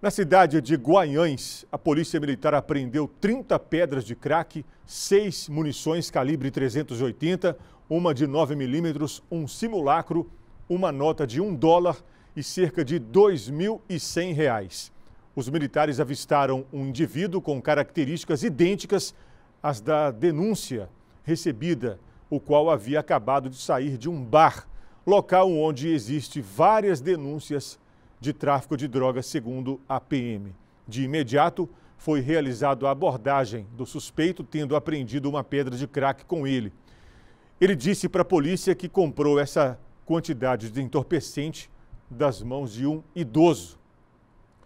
Na cidade de Guanhães, a polícia militar apreendeu 30 pedras de crack, seis munições calibre 380, uma de 9 milímetros, um simulacro, uma nota de um dólar e cerca de R$ 2.100. Reais. Os militares avistaram um indivíduo com características idênticas às da denúncia recebida, o qual havia acabado de sair de um bar, local onde existem várias denúncias de tráfico de drogas, segundo a PM. De imediato, foi realizada a abordagem do suspeito, tendo apreendido uma pedra de crack com ele. Ele disse para a polícia que comprou essa quantidade de entorpecente das mãos de um idoso